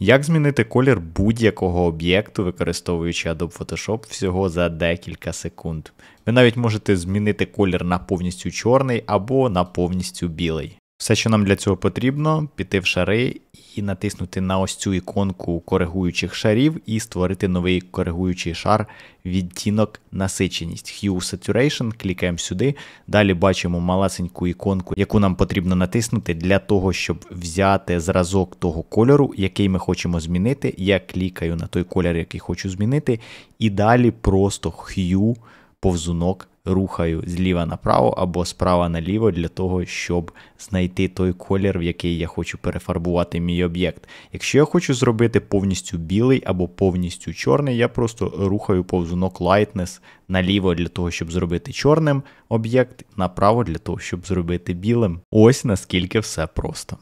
Як змінити колір будь-якого об'єкту, використовуючи Adobe Photoshop всього за декілька секунд. Ви навіть можете змінити колір на повністю чорний або на повністю білий. Все, що нам для цього потрібно, піти в шари і натиснути на ось цю іконку коригуючих шарів і створити новий коригуючий шар, відтінок насиченість. Hue Saturation, клікаємо сюди. Далі бачимо малесеньку іконку, яку нам потрібно натиснути для того, щоб взяти зразок того кольору, який ми хочемо змінити. Я клікаю на той кольор, який хочу змінити, і далі просто Hue повзунок рухаю зліва направо або справа наліво для того, щоб знайти той колір, в який я хочу перефарбувати мій об'єкт. Якщо я хочу зробити повністю білий або повністю чорний, я просто рухаю повзунок Lightness наліво для того, щоб зробити чорним об'єкт, направо для того, щоб зробити білим. Ось наскільки все просто.